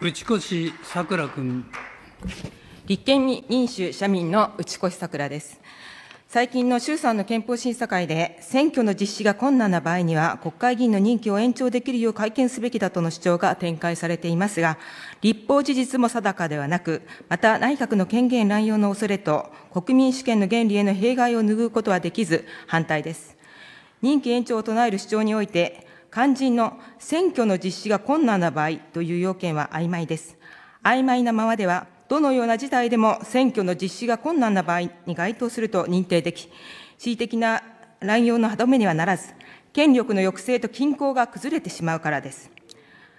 内越さくら君。立憲民主・社民の内越さくらです。最近の衆参の憲法審査会で、選挙の実施が困難な場合には、国会議員の任期を延長できるよう改憲すべきだとの主張が展開されていますが、立法事実も定かではなく、また内閣の権限乱用の恐れと、国民主権の原理への弊害を拭うことはできず、反対です。任期延長を唱える主張において、肝心の選挙の実施が困難な場合という要件は曖昧です。曖昧なままでは、どのような事態でも選挙の実施が困難な場合に該当すると認定でき、恣意的な乱用の歯止めにはならず、権力の抑制と均衡が崩れてしまうからです。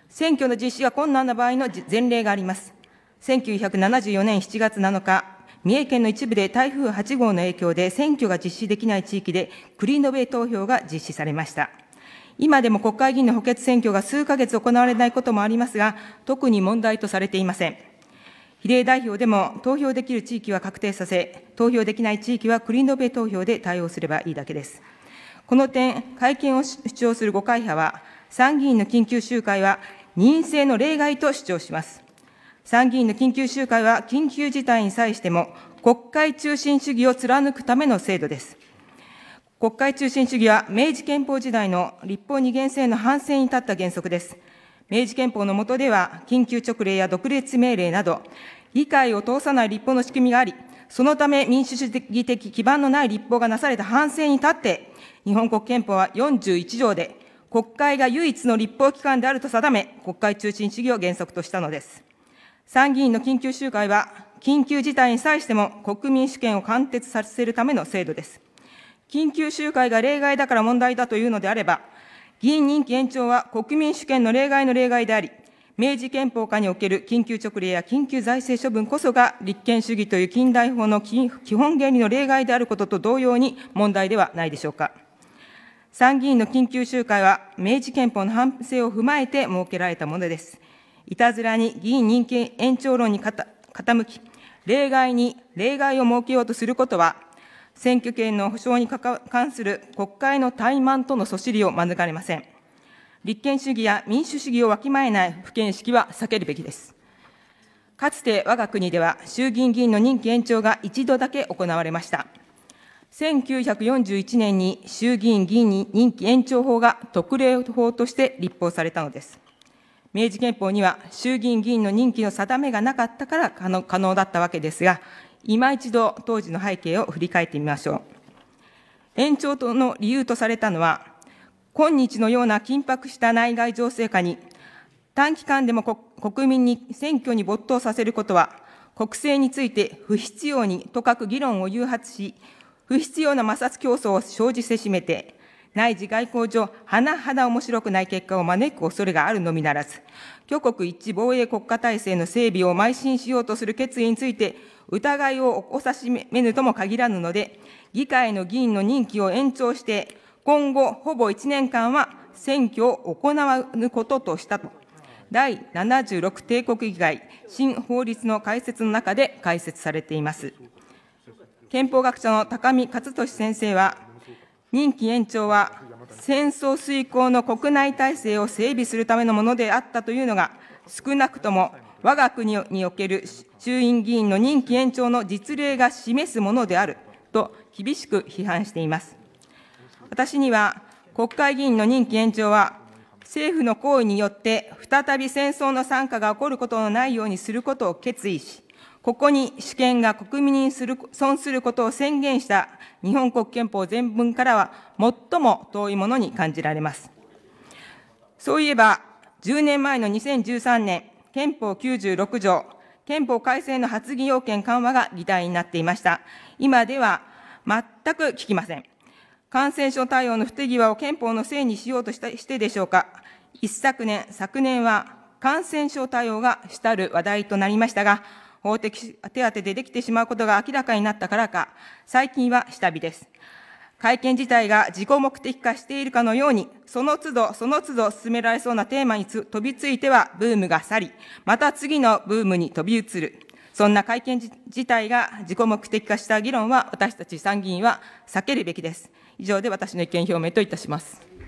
選挙の実施が困難な場合の前例があります。1974年7月7日、三重県の一部で台風8号の影響で選挙が実施できない地域で、繰り延べ投票が実施されました。今でも国会議員の補欠選挙が数ヶ月行われないこともありますが、特に問題とされていません。比例代表でも投票できる地域は確定させ、投票できない地域は繰り延べ投票で対応すればいいだけです。この点、会見を主張する5会派は、参議院の緊急集会は任意制の例外と主張します。参議院の緊急集会は緊急事態に際しても、国会中心主義を貫くための制度です。国会中心主義は明治憲法時代の立法二元性の反省に立った原則です。明治憲法の下では、緊急勅令や独立命令など、議会を通さない立法の仕組みがあり、そのため民主主義的基盤のない立法がなされた反省に立って、日本国憲法は41条で、国会が唯一の立法機関であると定め、国会中心主義を原則としたのです。参議院の緊急集会は、緊急事態に際しても国民主権を貫徹させるための制度です。緊急集会が例外だから問題だというのであれば、議員任期延長は国民主権の例外の例外であり、明治憲法下における緊急直令や緊急財政処分こそが立憲主義という近代法の基本原理の例外であることと同様に問題ではないでしょうか。参議院の緊急集会は、明治憲法の反省を踏まえて設けられたものです。いたずらに議員任期延長論に傾き、例外に例外を設けようとすることは、選挙権の保障に関する国会の怠慢とのそしりを免れません。立憲主義や民主主義をわきまえない不見識は避けるべきです。かつて我が国では衆議院議員の任期延長が一度だけ行われました。1941年に衆議院議員に任期延長法が特例法として立法されたのです。明治憲法には衆議院議員の任期の定めがなかったから可能だったわけですが、今一度当時の背景を振り返ってみましょう。延長の理由とされたのは、今日のような緊迫した内外情勢下に、短期間でも国民に選挙に没頭させることは、国政について不必要にとかく議論を誘発し、不必要な摩擦競争を生じせしめて、内事外交上、甚だ面白くない結果を招く恐れがあるのみならず、挙国一致防衛国家体制の整備を邁進しようとする決意について、疑いをおさしめぬとも限らぬので、議会の議員の任期を延長して、今後、ほぼ1年間は選挙を行わぬこととしたと、第76帝国議会新法律の解説の中で解説されています。憲法学者の高見勝利先生は、任期延長は戦争遂行の国内体制を整備するためのものであったというのが、少なくとも我が国における衆院議員の任期延長の実例が示すものであると厳しく批判しています。私には、国会議員の任期延長は、政府の行為によって再び戦争の惨禍が起こることのないようにすることを決意し、ここに主権が国民にする損することを宣言した日本国憲法全文からは最も遠いものに感じられます。そういえば、10年前の2013年、憲法96条、憲法改正の発議要件緩和が議題になっていました。今では全く聞きません。感染症対応の不手際を憲法のせいにしようとしてでしょうか。一昨年、昨年は感染症対応が主たる話題となりましたが、法的手当でできてしまうことが明らかになったからか、最近は下火です。会見自体が自己目的化しているかのように、その都度その都度進められそうなテーマに飛びついてはブームが去り、また次のブームに飛び移る。そんな会見自体が自己目的化した議論は私たち参議院は避けるべきです。以上で私の意見表明といたします。